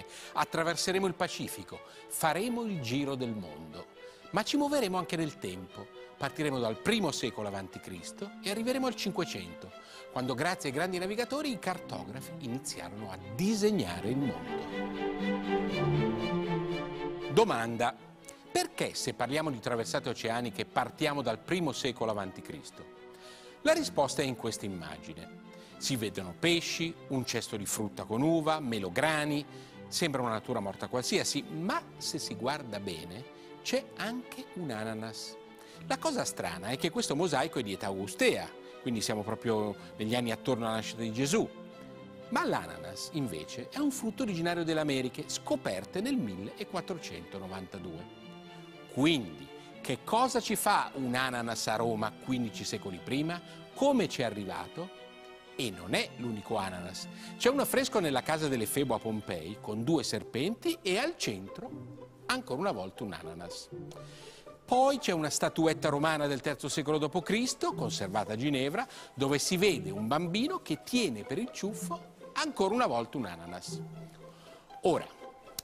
Americhe, attraverseremo il Pacifico, faremo il giro del mondo. Ma ci muoveremo anche nel tempo. Partiremo dal primo secolo a.C. e arriveremo al 500, quando grazie ai grandi navigatori i cartografi iniziarono a disegnare il mondo. Domanda. Perché se parliamo di traversate oceaniche partiamo dal primo secolo a.C.? La risposta è in questa immagine. Si vedono pesci, un cesto di frutta con uva, melograni, Sembra una natura morta qualsiasi, ma se si guarda bene c'è anche un ananas. La cosa strana è che questo mosaico è di età augustea, quindi siamo proprio negli anni attorno alla nascita di Gesù. Ma l'ananas, invece, è un frutto originario delle Americhe, scoperte nel 1492. Quindi, che cosa ci fa un ananas a Roma 15 secoli prima? Come ci è arrivato? E non è l'unico ananas. C'è un affresco nella casa delle Febo a Pompei con due serpenti e al centro ancora una volta un ananas. Poi c'è una statuetta romana del III secolo d.C., conservata a Ginevra, dove si vede un bambino che tiene per il ciuffo ancora una volta un ananas. Ora,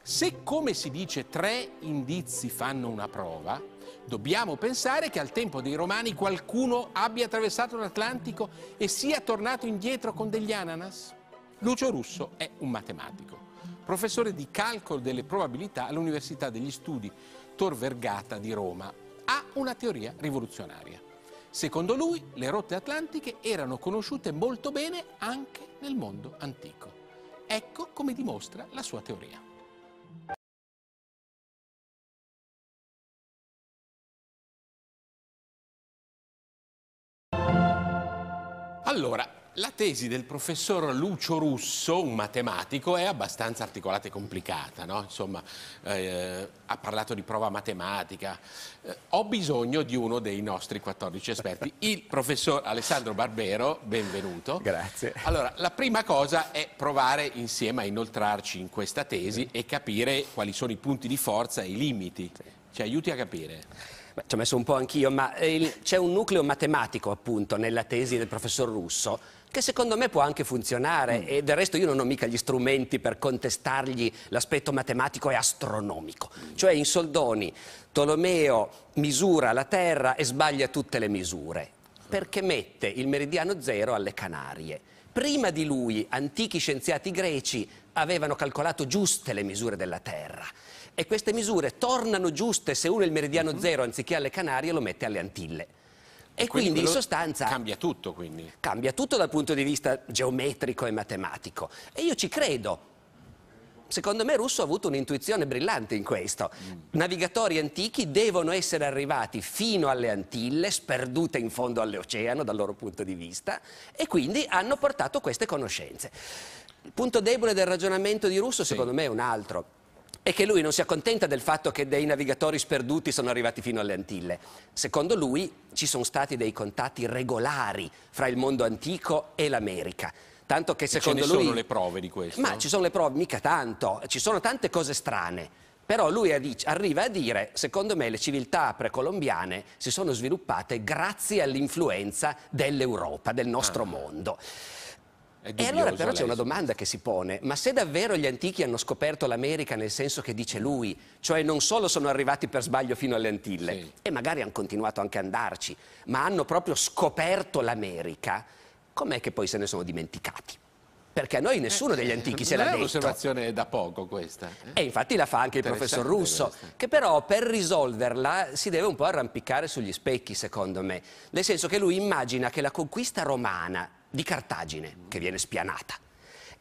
se, come si dice, tre indizi fanno una prova, dobbiamo pensare che al tempo dei Romani qualcuno abbia attraversato l'Atlantico e sia tornato indietro con degli ananas. Lucio Russo è un matematico, professore di calcolo delle probabilità all'Università degli Studi Tor Vergata di Roma. Ha una teoria rivoluzionaria. Secondo lui le rotte atlantiche erano conosciute molto bene anche nel mondo antico. Ecco come dimostra la sua teoria. Allora, la tesi del professor Lucio Russo, un matematico, è abbastanza articolata e complicata, no? Insomma, eh, ha parlato di prova matematica. Eh, ho bisogno di uno dei nostri 14 esperti, il professor Alessandro Barbero, benvenuto. Grazie. Allora, la prima cosa è provare insieme a inoltrarci in questa tesi e capire quali sono i punti di forza e i limiti. Ci aiuti a capire. Beh, ci ho messo un po' anch'io, ma eh, il, c'è un nucleo matematico appunto nella tesi del professor Russo che secondo me può anche funzionare mm. e del resto io non ho mica gli strumenti per contestargli l'aspetto matematico e astronomico. Mm. Cioè in soldoni Tolomeo misura la Terra e sbaglia tutte le misure perché mette il meridiano zero alle Canarie. Prima di lui antichi scienziati greci avevano calcolato giuste le misure della Terra. E queste misure tornano giuste se uno è il meridiano mhm. zero anziché alle Canarie lo mette alle Antille. E quindi, quindi in sostanza... Cambia tutto quindi. Cambia tutto dal punto di vista geometrico e matematico. E io ci credo. Secondo me Russo ha avuto un'intuizione brillante in questo. Mm. Navigatori antichi devono essere arrivati fino alle Antille, sperdute in fondo all'oceano dal loro punto di vista, e quindi hanno portato queste conoscenze. Il punto debole del ragionamento di Russo sì. secondo me è un altro è che lui non si accontenta del fatto che dei navigatori sperduti sono arrivati fino alle Antille. Secondo lui ci sono stati dei contatti regolari fra il mondo antico e l'America. Tanto che secondo e ce ne lui... sono le prove di questo? Ma ci sono le prove, mica tanto. Ci sono tante cose strane. Però lui arriva a dire, secondo me le civiltà precolombiane si sono sviluppate grazie all'influenza dell'Europa, del nostro ah. mondo. E allora però c'è una domanda che si pone, ma se davvero gli antichi hanno scoperto l'America nel senso che dice lui, cioè non solo sono arrivati per sbaglio fino alle Antille sì. e magari hanno continuato anche ad andarci, ma hanno proprio scoperto l'America, com'è che poi se ne sono dimenticati? Perché a noi eh, nessuno degli eh, antichi eh, ce l'ha detto. È un'osservazione da poco questa. Eh? E infatti la fa anche il professor Russo, questa. che però per risolverla si deve un po' arrampicare sugli specchi, secondo me. Nel senso che lui immagina che la conquista romana di Cartagine, che viene spianata,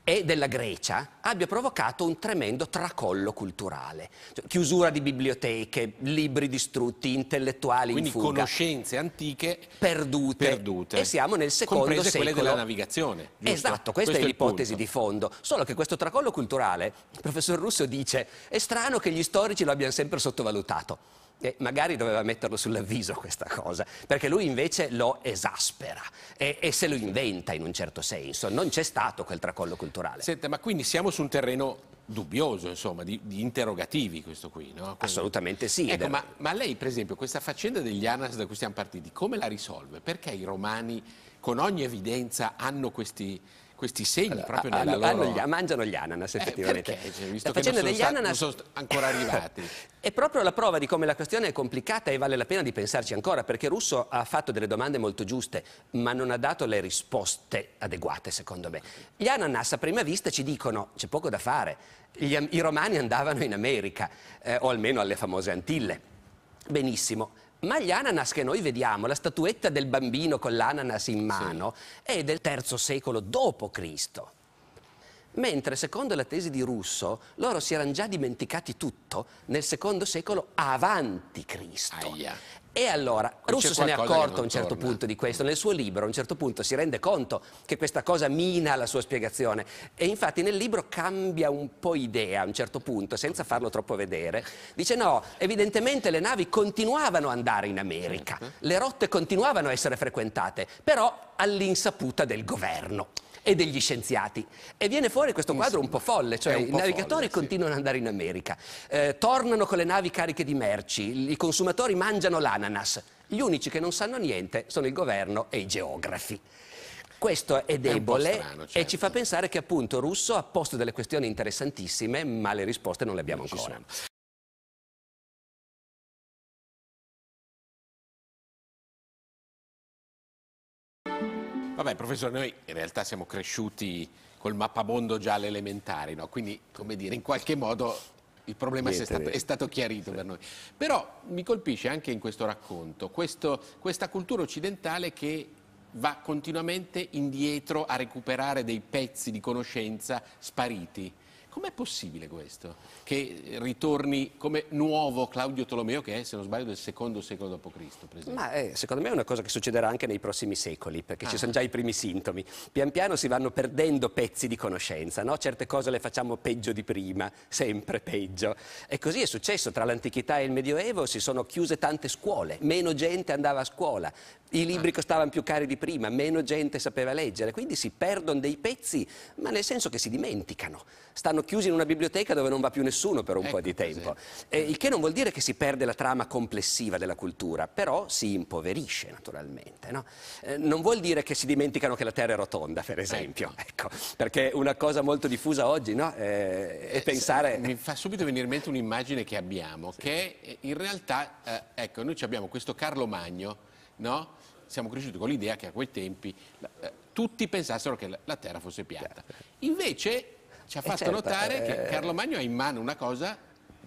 e della Grecia abbia provocato un tremendo tracollo culturale. Cioè, chiusura di biblioteche, libri distrutti, intellettuali Quindi in fuga. conoscenze antiche perdute. perdute. E siamo nel secondo Comprese secolo. quelle della navigazione. Giusto? Esatto, questa Questo è, l'ipotesi di fondo. Solo che questo tracollo culturale, il professor Russo dice, è strano che gli storici lo abbiano sempre sottovalutato. E magari doveva metterlo sull'avviso questa cosa, perché lui invece lo esaspera e, e, se lo inventa in un certo senso. Non c'è stato quel tracollo culturale. Senta, ma quindi siamo su un terreno dubbioso, insomma, di, di interrogativi questo qui, no? Quindi... Assolutamente sì. Ecco, ma, ma lei, per esempio, questa faccenda degli Anas da cui siamo partiti, come la risolve? Perché i romani, con ogni evidenza, hanno questi questi segni allora, proprio nella loro... hanno, mangiano gli ananas effettivamente. Eh, perché? Cioè, visto la faccenda degli ananas non sono ancora arrivati. è proprio la prova di come la questione è complicata e vale la pena di pensarci ancora perché Russo ha fatto delle domande molto giuste ma non ha dato le risposte adeguate secondo me. Gli ananas a prima vista ci dicono c'è poco da fare, Gli, i romani andavano in America eh, o almeno alle famose Antille. Benissimo, ma gli ananas che noi vediamo, la statuetta del bambino con l'ananas in mano, sì. è del III secolo d.C. Mentre, secondo la tesi di Russo, loro si erano già dimenticati tutto nel secondo secolo avanti Cristo. Aia. E allora Russo se ne è accorto a un certo torna. punto di questo, nel suo libro a un certo punto si rende conto che questa cosa mina la sua spiegazione e infatti nel libro cambia un po' idea a un certo punto, senza farlo troppo vedere, dice no, evidentemente le navi continuavano ad andare in America, certo. le rotte continuavano a essere frequentate, però all'insaputa del governo e degli scienziati. E viene fuori questo quadro un po' folle, cioè po i navigatori folle, continuano sì. ad andare in America, eh, tornano con le navi cariche di merci, i consumatori mangiano l'anima, dell'ananas. Gli unici che non sanno niente sono il governo e i geografi. Questo è debole è strano, certo. e ci certo. fa pensare che appunto Russo ha posto delle questioni interessantissime, ma le risposte non le abbiamo non ancora. Sono. Vabbè, professore, noi in realtà siamo cresciuti col mappabondo già alle no? quindi, come dire, in qualche modo il problema è stato, è stato, chiarito sì. per noi. Però mi colpisce anche in questo racconto questo, questa cultura occidentale che va continuamente indietro a recuperare dei pezzi di conoscenza spariti Com'è possibile questo? Che ritorni come nuovo Claudio Tolomeo, che è, se non sbaglio, del secondo secolo d.C.? Ma eh, secondo me è una cosa che succederà anche nei prossimi secoli, perché ah. ci sono già i primi sintomi. Pian piano si vanno perdendo pezzi di conoscenza, no? certe cose le facciamo peggio di prima, sempre peggio. E così è successo, tra l'antichità e il Medioevo si sono chiuse tante scuole, meno gente andava a scuola, i libri ah. costavano più cari di prima, meno gente sapeva leggere, quindi si perdono dei pezzi, ma nel senso che si dimenticano, stanno l'hanno chiuso in una biblioteca dove non va più nessuno per un ecco po' di tempo. Eh, il che non vuol dire che si perde la trama complessiva della cultura, però si impoverisce naturalmente. No? Eh, non vuol dire che si dimenticano che la Terra è rotonda, per esempio, ecco, ecco perché una cosa molto diffusa oggi no? eh, è eh, pensare... Mi fa subito venire in mente un'immagine che abbiamo, che in realtà, eh, ecco, noi abbiamo questo Carlo Magno, no? siamo cresciuti con l'idea che a quei tempi eh, tutti pensassero che la, Terra fosse piatta. Invece ci ha eh, fatto certo, notare eh... che Carlo Magno ha in mano una cosa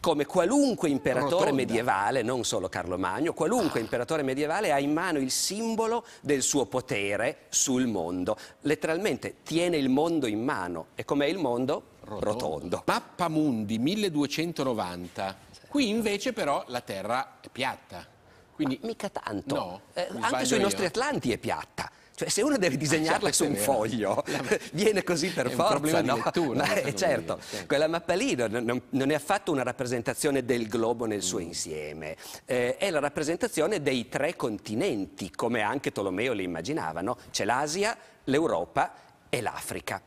come qualunque imperatore Rotonda. medievale, non solo Carlo Magno, qualunque ah. imperatore medievale ha in mano il simbolo del suo potere sul mondo. Letteralmente tiene il mondo in mano. E com'è il mondo? Rotondo. Rotondo. Mappa Mundi 1290. Qui invece però la Terra è piatta. Quindi... mica tanto. No, eh, anche sui io. nostri Atlanti è piatta. Cioè, se uno deve eh, disegnarla ah, certo, su un foglio, la... viene così per è forza, no? Lettura, Ma, eh, certo, certo. Dire, quella mappa lì non, non, è affatto una rappresentazione del globo nel suo mm. insieme, eh, è la rappresentazione dei tre continenti, come anche Tolomeo li immaginava, no? C'è l'Asia, l'Europa e l'Africa.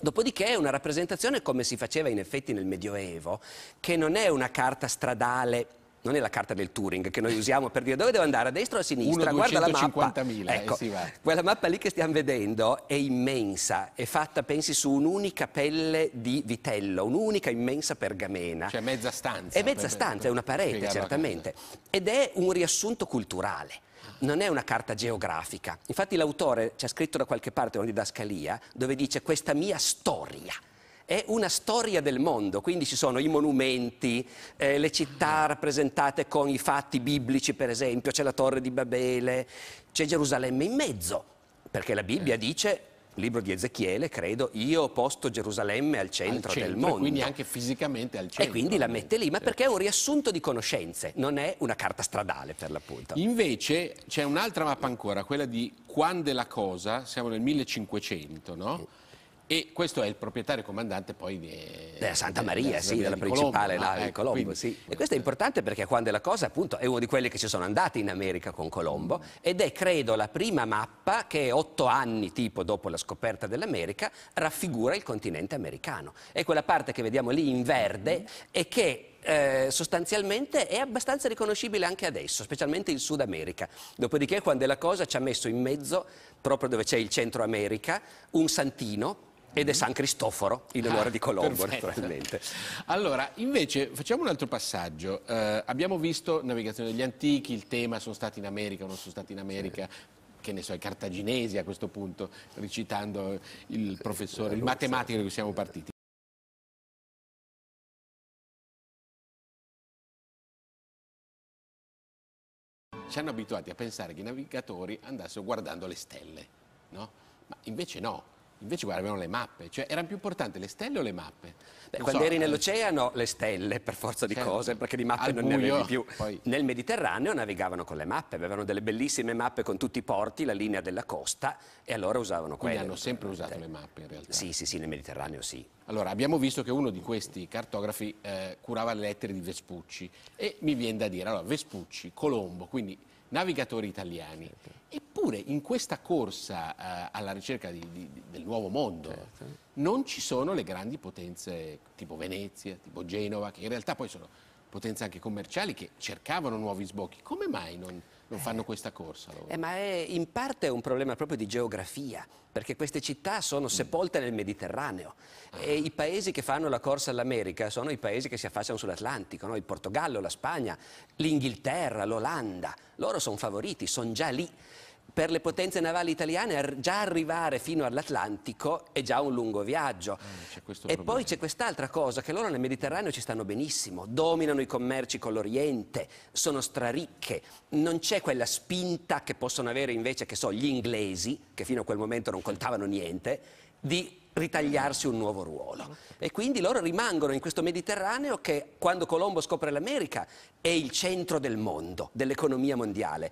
Dopodiché è una rappresentazione come si faceva in effetti nel Medioevo, che non è una carta stradale non è la carta del Turing che noi usiamo per dire dove devo andare, a destra o a sinistra, 1, guarda la mappa. Eh, ecco, quella mappa lì che stiamo vedendo è immensa, è fatta, pensi, su un'unica pelle di vitello, un'unica immensa pergamena. Cioè mezza stanza. È mezza stanza, è una parete, certamente. Ed è un riassunto culturale non è una carta geografica. Infatti l'autore ci ha scritto da qualche parte una didascalia dove dice questa mia storia è una storia del mondo, quindi ci sono i monumenti, eh, le città rappresentate con i fatti biblici, per esempio, c'è la torre di Babele, c'è Gerusalemme in mezzo, perché la Bibbia dice libro di Ezechiele, credo, io ho posto Gerusalemme al centro, al centro del mondo. Quindi anche fisicamente al centro. E quindi la mette lì, ma certo. perché è un riassunto di conoscenze, non è una carta stradale per l'appunto. Invece c'è un'altra mappa ancora, quella di Quando è la cosa, siamo nel 1500, no? Mm. E questo è il proprietario comandante poi di, eh, della Santa Maria, della, sì, della principale Colombo, là, ecco, Colombo quindi, sì. E questo è importante perché quando è la cosa appunto è uno di quelli che ci sono andati in America con Colombo ed è credo la prima mappa che otto anni tipo dopo la scoperta dell'America raffigura il continente americano. È quella parte che vediamo lì in verde e che eh, sostanzialmente è abbastanza riconoscibile anche adesso, specialmente in Sud America. Dopodiché quando è la Cosa ci ha messo in mezzo, proprio dove c'è il Centro America, un santino ed è mm-hmm. San Cristoforo in onore ah, di Colombo perfetto. naturalmente. Allora, invece facciamo un altro passaggio. Eh, abbiamo visto navigazione degli antichi, il tema sono stati in America o non sono stati in America. Sì. Che ne so, i cartaginesi a questo punto, recitando il eh, professore, eh, il matematico da cui siamo partiti. ci hanno abituati a pensare che i navigatori andassero guardando le stelle, no? Ma invece no, Invece guardavano le mappe, cioè erano più importanti le stelle o le mappe? Beh, quando so, eri eh, nell'oceano le stelle per forza di certo. cose, perché di mappe Al non buio, ne avevi più. Poi. Nel Mediterraneo navigavano con le mappe, avevano delle bellissime mappe con tutti i porti, la linea della costa e allora usavano quelle. Quindi hanno sempre usato le mappe in realtà. Sì, sì, sì, nel Mediterraneo sì. Allora, abbiamo visto che uno di questi cartografi eh, curava le lettere di Vespucci e mi viene da dire, allora Vespucci, Colombo, quindi navigatori italiani. Certo. Eppure in questa corsa eh, alla ricerca di, di, del nuovo mondo certo. non ci sono le grandi potenze tipo Venezia, tipo Genova, che in realtà poi sono potenze anche commerciali che cercavano nuovi sbocchi. Come mai non non fanno questa corsa. Eh, ma è, in parte è un problema proprio di geografia, perché queste città sono mm. sepolte nel Mediterraneo ah. e i paesi che fanno la corsa all'America sono i paesi che si affacciano sull'Atlantico, no? il Portogallo, la Spagna, l'Inghilterra, l'Olanda, loro sono favoriti, sono già lì per le potenze navali italiane già arrivare fino all'Atlantico è già un lungo viaggio. Mm, e problema. poi c'è quest'altra cosa, che loro nel Mediterraneo ci stanno benissimo, dominano i commerci con l'Oriente, sono straricche, non c'è quella spinta che possono avere invece, che so, gli inglesi, che fino a quel momento non contavano niente, di ritagliarsi un nuovo ruolo. E quindi loro rimangono in questo Mediterraneo che quando Colombo scopre l'America è il centro del mondo, dell'economia mondiale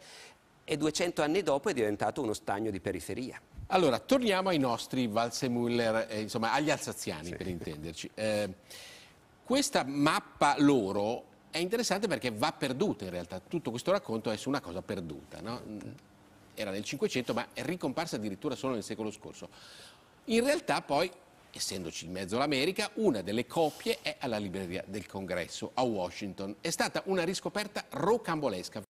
e 200 anni dopo è diventato uno stagno di periferia. Allora, torniamo ai nostri Valsemuller, eh, insomma agli alsaziani sì. per intenderci. Eh, questa mappa loro è interessante perché va perduta in realtà, tutto questo racconto è su una cosa perduta, no? era nel 500 ma è ricomparsa addirittura solo nel secolo scorso. In realtà poi, essendoci in mezzo all'America, una delle copie è alla libreria del congresso a Washington. È stata una riscoperta rocambolesca.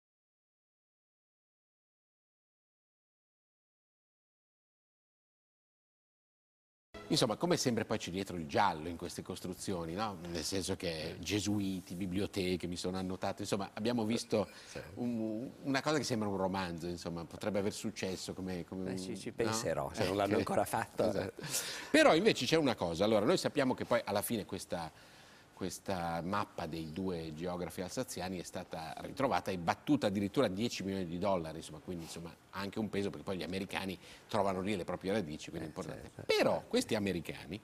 Insomma, come sempre poi c'è dietro il giallo in queste costruzioni, no? nel senso che gesuiti, biblioteche mi sono annotato, insomma abbiamo visto eh, un, una cosa che sembra un romanzo, insomma, potrebbe aver successo come... come un, ci, ci, penserò, no? se non eh, l'hanno ancora fatto. Esatto. Però invece c'è una cosa, allora noi sappiamo che poi alla fine questa questa mappa dei due geografi alsaziani è stata ritrovata e battuta addirittura a 10 milioni di dollari, insomma, quindi insomma, anche un peso perché poi gli americani trovano lì le proprie radici, quindi è eh, importante. Certo, Però certo. questi americani,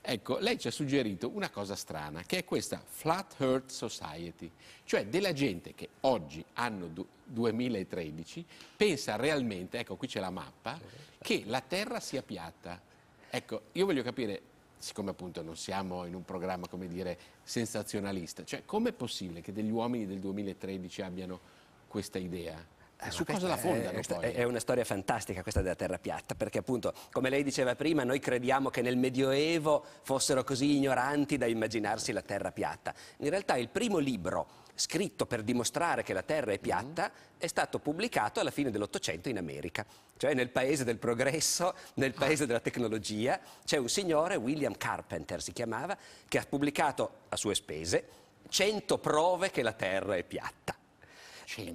ecco, lei ci ha suggerito una cosa strana, che è questa Flat Earth Society, cioè della gente che oggi, anno 2013, pensa realmente, ecco qui c'è la mappa, che la Terra sia piatta. Ecco, io voglio capire siccome appunto non siamo in un programma come dire sensazionalista, cioè com'è possibile che degli uomini del 2013 abbiano questa idea? Eh, su cosa la fondano è, è, una storia fantastica questa della terra piatta, perché appunto, come lei diceva prima, noi crediamo che nel Medioevo fossero così ignoranti da immaginarsi la terra piatta. In realtà il primo libro scritto per dimostrare che la Terra è mhm. piatta, è stato pubblicato alla fine dell'Ottocento in America. Cioè nel paese del progresso, nel ah. paese della tecnologia, c'è un signore, William Carpenter si chiamava, che ha pubblicato a sue spese 100 prove che la Terra è piatta.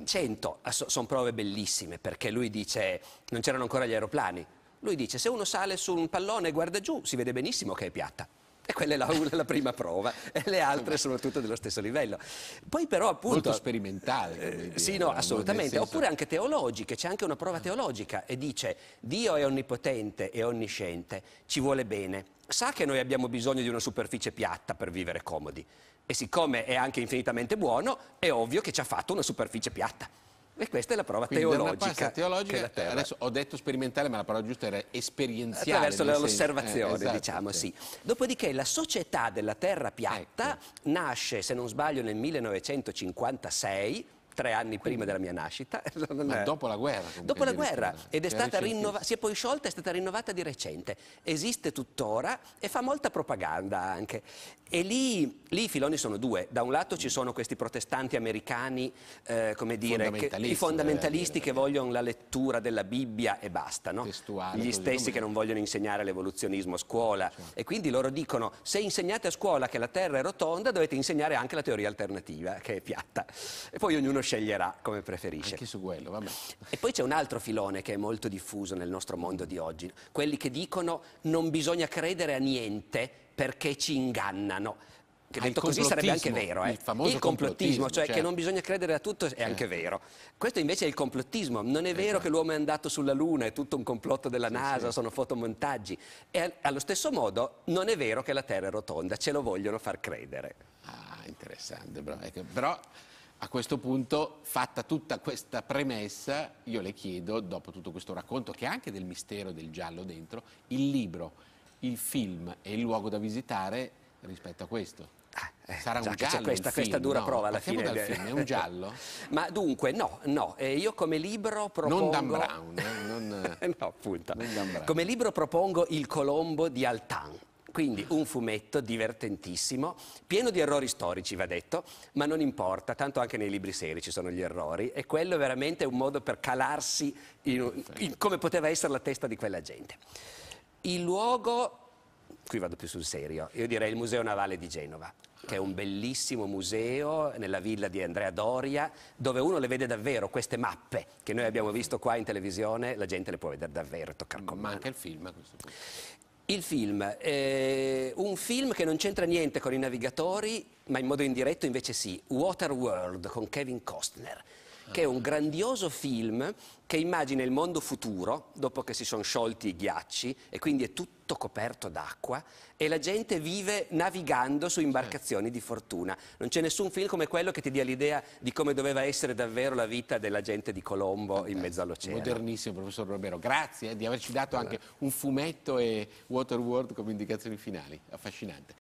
100, sono prove bellissime perché lui dice, non c'erano ancora gli aeroplani, lui dice se uno sale su un pallone e guarda giù si vede benissimo che è piatta. E quella è la, la prima prova, e le altre sono tutte dello stesso livello. Poi però appunto... Molto sperimentale. Dire, sì, no, assolutamente. Senso... Oppure anche teologiche, c'è anche una prova teologica e dice Dio è onnipotente e onnisciente, ci vuole bene. Sa che noi abbiamo bisogno di una superficie piatta per vivere comodi e siccome è anche infinitamente buono, è ovvio che ci ha fatto una superficie piatta. E questa è la prova Quindi teologica. teologica adesso ho detto sperimentale, ma la parola giusta era esperienziale. Attraverso l'osservazione, eh, esatto, diciamo, sì. sì. Dopodiché la società della Terra piatta ecco. nasce, se non sbaglio, nel 1956 tre anni prima della mia nascita. Ma dopo la guerra. Dopo la guerra ed è cioè, stata rinnovata, si è poi sciolta, è stata rinnovata di recente. Esiste tuttora e fa molta propaganda anche. E lì, lì i filoni sono due. Da un lato ci mm. sono questi protestanti americani, eh, come dire, fondamentalisti, che, i fondamentalisti dire, eh, che vogliono la lettura della Bibbia e basta, no? Testuale, Gli stessi come... che non vogliono insegnare l'evoluzionismo a scuola. Cioè. E quindi loro dicono, se insegnate a scuola che la Terra è rotonda, dovete insegnare anche la teoria alternativa, che è piatta. E poi ognuno ognuno sceglierà come preferisce. Anche su quello, vabbè. E poi c'è un altro filone che è molto diffuso nel nostro mondo di oggi, quelli che dicono non bisogna credere a niente perché ci ingannano che ah, detto così sarebbe anche vero. Eh? Il famoso il complottismo, complottismo cioè certo. che non bisogna credere a tutto è certo. anche vero. Questo invece è il complottismo, non è esatto. vero che l'uomo è andato sulla Luna, è tutto un complotto della sì, NASA, sì. sono fotomontaggi. E allo stesso modo non è vero che la Terra è rotonda, ce lo vogliono far credere. Ah, interessante, bravo. Ecco, però a questo punto, fatta tutta questa premessa, io le chiedo, dopo tutto questo racconto, che è anche del mistero del giallo dentro, il libro, il film e il luogo da visitare rispetto a questo. Ah, eh, Sarà un giallo questa, questa dura no, prova alla fine. Dal film, è un giallo? Ma dunque, no, no. Eh, io come libro propongo... Non Dan Brown. Eh, non... no, appunto. Dan Brown. Come libro propongo Il Colombo di Altan quindi un fumetto divertentissimo, pieno di errori storici, va detto, ma non importa, tanto anche nei libri seri ci sono gli errori e quello veramente è un modo per calarsi in, in come poteva essere la testa di quella gente. Il luogo, qui vado più sul serio, io direi il Museo Navale di Genova che è un bellissimo museo nella villa di Andrea Doria, dove uno le vede davvero queste mappe che noi abbiamo visto qua in televisione, la gente le può vedere davvero, toccare con mano. anche il film a questo punto. Il film, eh, un film che non c'entra niente con i navigatori, ma in modo indiretto invece sì, Waterworld con Kevin Costner che è un grandioso film che immagina il mondo futuro, dopo che si sono sciolti i ghiacci, e quindi è tutto coperto d'acqua, e la gente vive navigando su imbarcazioni di fortuna. Non c'è nessun film come quello che ti dia l'idea di come doveva essere davvero la vita della gente di Colombo in mezzo all'oceano. Modernissimo, professor Romero. Grazie eh, di averci dato anche un fumetto e Waterworld come indicazioni finali. Affascinante.